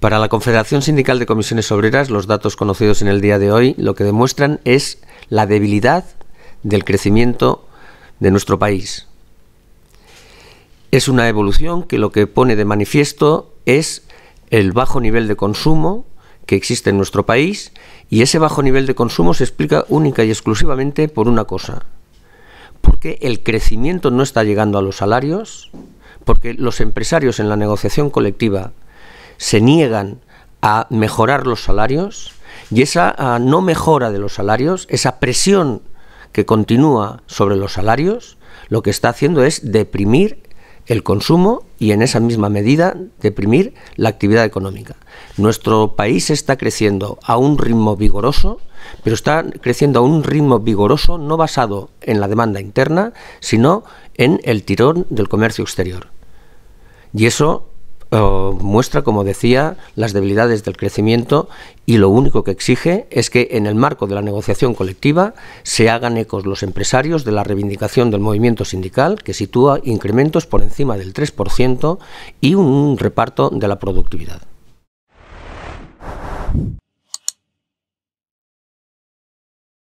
Para la Confederación Sindical de Comisiones Obreras, los datos conocidos en el día de hoy lo que demuestran es la debilidad del crecimiento de nuestro país. Es una evolución que lo que pone de manifiesto es el bajo nivel de consumo que existe en nuestro país y ese bajo nivel de consumo se explica única y exclusivamente por una cosa. Porque el crecimiento no está llegando a los salarios, porque los empresarios en la negociación colectiva se niegan a mejorar los salarios y esa ah, no mejora de los salarios, esa presión que continúa sobre los salarios, lo que está haciendo es deprimir el consumo y en esa misma medida deprimir la actividad económica. Nuestro país está creciendo a un ritmo vigoroso, pero está creciendo a un ritmo vigoroso no basado en la demanda interna, sino en el tirón del comercio exterior. Y eso muestra, como decía, las debilidades del crecimiento y lo único que exige es que en el marco de la negociación colectiva se hagan ecos los empresarios de la reivindicación del movimiento sindical que sitúa incrementos por encima del 3% y un reparto de la productividad.